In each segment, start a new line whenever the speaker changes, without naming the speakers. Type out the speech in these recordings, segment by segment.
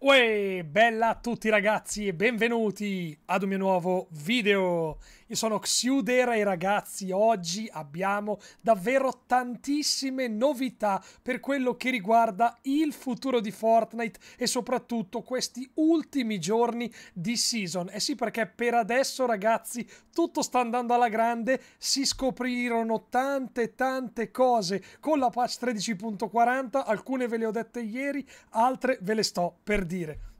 Uè, bella tutti ragazzi e benvenuti ad un mio nuovo video. Io sono Xiudera e ragazzi, oggi abbiamo davvero tantissime novità per quello che riguarda il futuro di Fortnite e soprattutto questi ultimi giorni di season. eh sì, perché per adesso ragazzi tutto sta andando alla grande, si scoprirono tante tante cose con la patch 13.40, alcune ve le ho dette ieri, altre ve le sto per dire.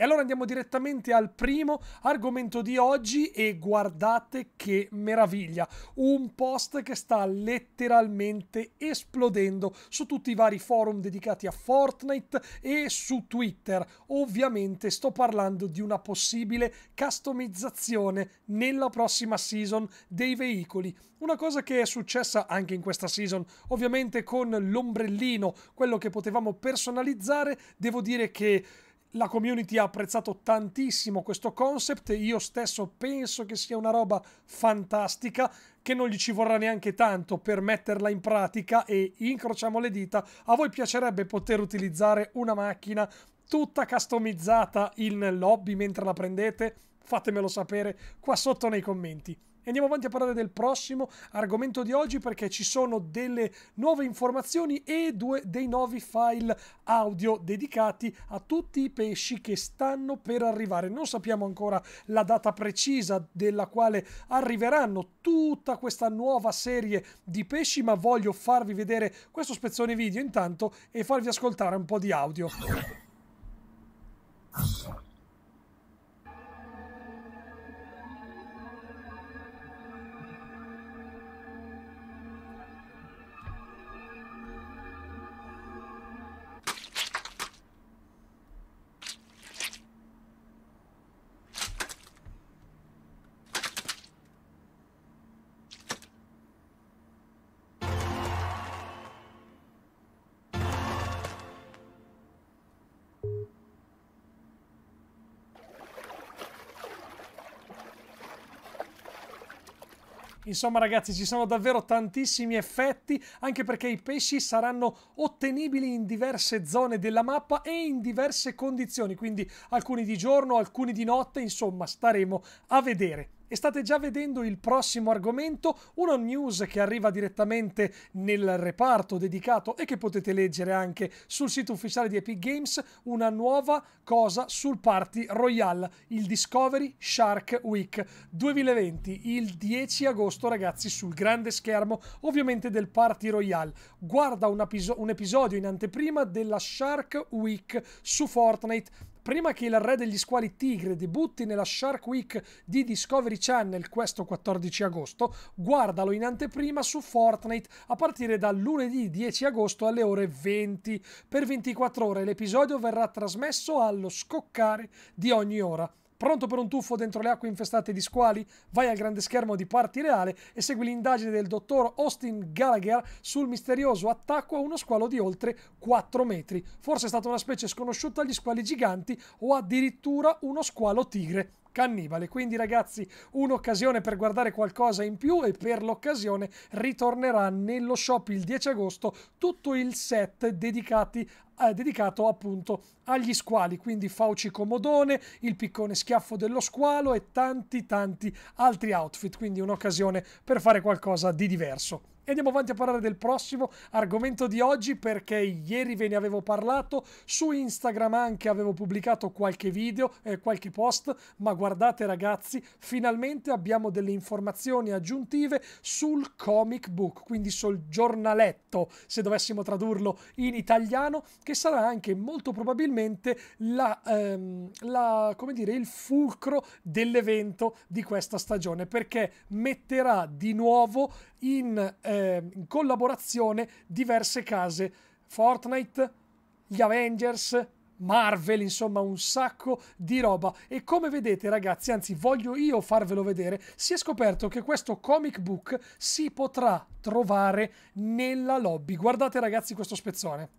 E allora andiamo direttamente al primo argomento di oggi e guardate che meraviglia, un post che sta letteralmente esplodendo su tutti i vari forum dedicati a Fortnite e su Twitter. Ovviamente sto parlando di una possibile customizzazione nella prossima season dei veicoli, una cosa che è successa anche in questa season, ovviamente con l'ombrellino, quello che potevamo personalizzare, devo dire che la community ha apprezzato tantissimo questo concept, io stesso penso che sia una roba fantastica, che non gli ci vorrà neanche tanto per metterla in pratica e incrociamo le dita, a voi piacerebbe poter utilizzare una macchina tutta customizzata in lobby mentre la prendete? Fatemelo sapere qua sotto nei commenti. E andiamo avanti a parlare del prossimo argomento di oggi perché ci sono delle nuove informazioni e due, dei nuovi file audio dedicati a tutti i pesci che stanno per arrivare. Non sappiamo ancora la data precisa della quale arriveranno tutta questa nuova serie di pesci, ma voglio farvi vedere questo spezzone video intanto e farvi ascoltare un po' di audio. Insomma ragazzi ci sono davvero tantissimi effetti anche perché i pesci saranno ottenibili in diverse zone della mappa e in diverse condizioni quindi alcuni di giorno, alcuni di notte insomma staremo a vedere e state già vedendo il prossimo argomento, una news che arriva direttamente nel reparto dedicato e che potete leggere anche sul sito ufficiale di Epic Games, una nuova cosa sul Party Royale, il Discovery Shark Week 2020, il 10 agosto ragazzi sul grande schermo ovviamente del Party Royale. Guarda un, un episodio in anteprima della Shark Week su Fortnite prima che il re degli squali tigre debutti nella Shark Week di Discovery Channel questo 14 agosto, guardalo in anteprima su Fortnite a partire dal lunedì 10 agosto alle ore 20. Per 24 ore l'episodio verrà trasmesso allo scoccare di ogni ora. Pronto per un tuffo dentro le acque infestate di squali? Vai al grande schermo di Parti Reale e segui l'indagine del dottor Austin Gallagher sul misterioso attacco a uno squalo di oltre 4 metri. Forse è stata una specie sconosciuta agli squali giganti o addirittura uno squalo tigre. Cannibale. Quindi ragazzi, un'occasione per guardare qualcosa in più e per l'occasione ritornerà nello shop il 10 agosto tutto il set dedicati eh, dedicato appunto agli squali, quindi Fauci Comodone, il piccone schiaffo dello squalo e tanti tanti altri outfit, quindi un'occasione per fare qualcosa di diverso andiamo avanti a parlare del prossimo argomento di oggi perché ieri ve ne avevo parlato, su Instagram anche avevo pubblicato qualche video, eh, qualche post, ma guardate ragazzi, finalmente abbiamo delle informazioni aggiuntive sul comic book, quindi sul giornaletto, se dovessimo tradurlo in italiano, che sarà anche molto probabilmente la, ehm, la, dire, il fulcro dell'evento di questa stagione perché metterà di nuovo in, eh, in collaborazione diverse case, Fortnite, gli Avengers, Marvel, insomma un sacco di roba. E come vedete ragazzi, anzi voglio io farvelo vedere, si è scoperto che questo comic book si potrà trovare nella lobby. Guardate ragazzi questo spezzone.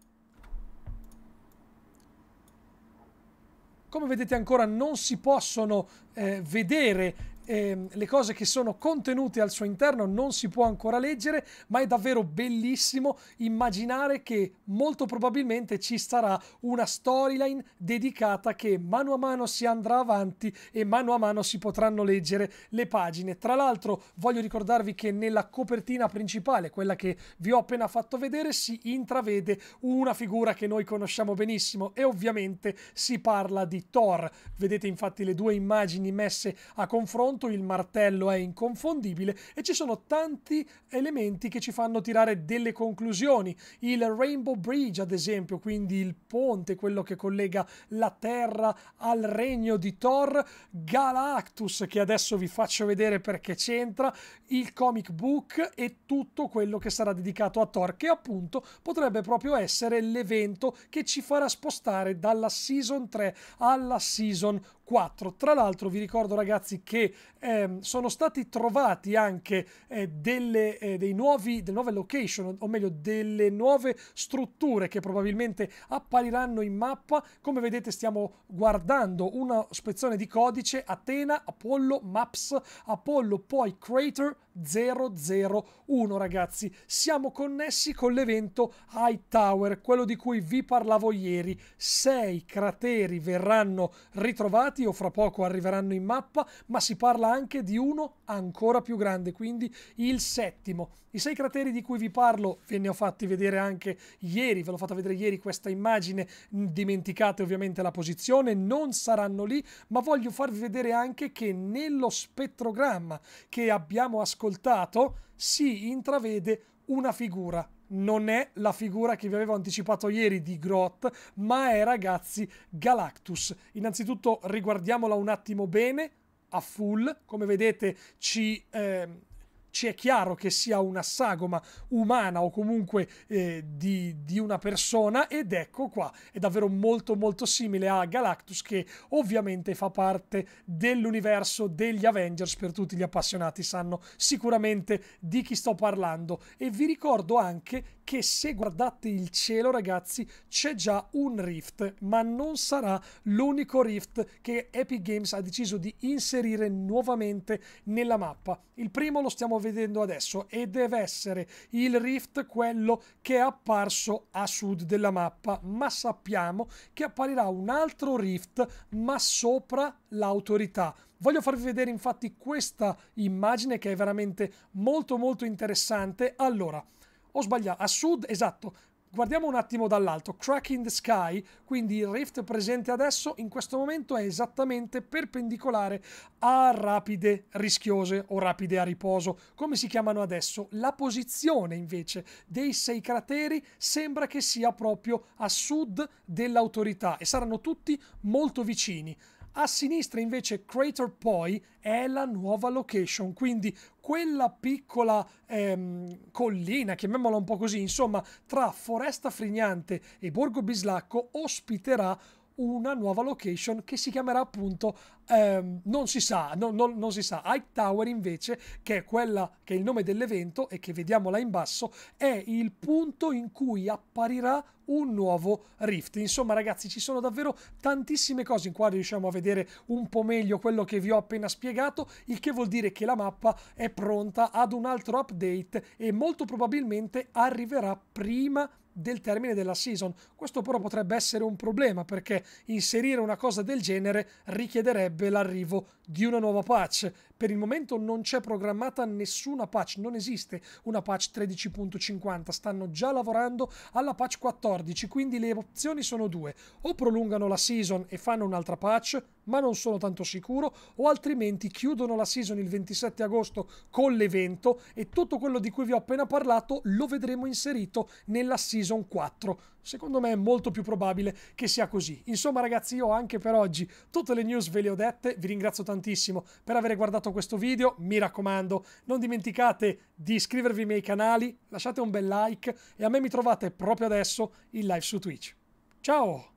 Come vedete ancora non si possono eh, vedere eh, le cose che sono contenute al suo interno non si può ancora leggere, ma è davvero bellissimo immaginare che molto probabilmente ci sarà una storyline dedicata che mano a mano si andrà avanti e mano a mano si potranno leggere le pagine. Tra l'altro voglio ricordarvi che nella copertina principale, quella che vi ho appena fatto vedere, si intravede una figura che noi conosciamo benissimo e ovviamente si parla di Thor. Vedete infatti le due immagini messe a confronto quanto il martello è inconfondibile e ci sono tanti elementi che ci fanno tirare delle conclusioni. Il Rainbow Bridge, ad esempio, quindi il ponte, quello che collega la Terra al regno di Thor, Galactus, che adesso vi faccio vedere perché c'entra, il comic book e tutto quello che sarà dedicato a Thor, che appunto potrebbe proprio essere l'evento che ci farà spostare dalla season 3 alla season 4. 4. Tra l'altro vi ricordo ragazzi che ehm, sono stati trovati anche eh, delle, eh, dei nuovi, delle nuove location, o meglio delle nuove strutture che probabilmente appariranno in mappa. Come vedete stiamo guardando una spezzone di codice Atena, Apollo, Maps, Apollo, poi Crater, 001 ragazzi siamo connessi con l'evento High Tower quello di cui vi parlavo ieri sei crateri verranno ritrovati o fra poco arriveranno in mappa ma si parla anche di uno ancora più grande quindi il settimo i sei crateri di cui vi parlo ve ne ho fatti vedere anche ieri, ve l'ho fatta vedere ieri questa immagine, dimenticate ovviamente la posizione, non saranno lì, ma voglio farvi vedere anche che nello spettrogramma che abbiamo ascoltato si intravede una figura. Non è la figura che vi avevo anticipato ieri di Grot, ma è ragazzi Galactus. Innanzitutto riguardiamola un attimo bene, a full, come vedete ci... Eh, ci è chiaro che sia una sagoma umana o comunque eh, di, di, una persona ed ecco qua è davvero molto molto simile a Galactus che ovviamente fa parte dell'universo degli Avengers per tutti gli appassionati sanno sicuramente di chi sto parlando e vi ricordo anche che se guardate il cielo ragazzi c'è già un Rift ma non sarà l'unico Rift che Epic Games ha deciso di inserire nuovamente nella mappa il primo lo stiamo vedendo adesso e deve essere il rift quello che è apparso a sud della mappa, ma sappiamo che apparirà un altro rift ma sopra l'autorità. Voglio farvi vedere infatti questa immagine che è veramente molto molto interessante. Allora, ho sbagliato, a sud, esatto, Guardiamo un attimo dall'alto, Crack in the Sky, quindi il rift presente adesso in questo momento è esattamente perpendicolare a rapide rischiose o rapide a riposo, come si chiamano adesso. La posizione invece dei sei crateri sembra che sia proprio a sud dell'autorità e saranno tutti molto vicini. A sinistra invece Crater Poi è la nuova location, quindi quella piccola ehm, collina, chiamiamola un po' così, insomma, tra Foresta Frignante e Borgo Bislacco ospiterà una nuova location che si chiamerà appunto ehm, non si sa, no, no, non si sa, High Tower invece che è quella che è il nome dell'evento e che vediamo là in basso è il punto in cui apparirà un nuovo Rift. Insomma ragazzi ci sono davvero tantissime cose in qua riusciamo a vedere un po' meglio quello che vi ho appena spiegato, il che vuol dire che la mappa è pronta ad un altro update e molto probabilmente arriverà prima di del termine della season. Questo però potrebbe essere un problema perché inserire una cosa del genere richiederebbe l'arrivo di una nuova patch. Per il momento non c'è programmata nessuna patch, non esiste una patch 13.50, stanno già lavorando alla patch 14, quindi le opzioni sono due, o prolungano la season e fanno un'altra patch, ma non sono tanto sicuro, o altrimenti chiudono la season il 27 agosto con l'evento e tutto quello di cui vi ho appena parlato lo vedremo inserito nella season 4. Secondo me è molto più probabile che sia così. Insomma ragazzi io anche per oggi tutte le news ve le ho dette, vi ringrazio tantissimo per aver guardato questo video, mi raccomando non dimenticate di iscrivervi ai miei canali, lasciate un bel like e a me mi trovate proprio adesso in live su Twitch. Ciao!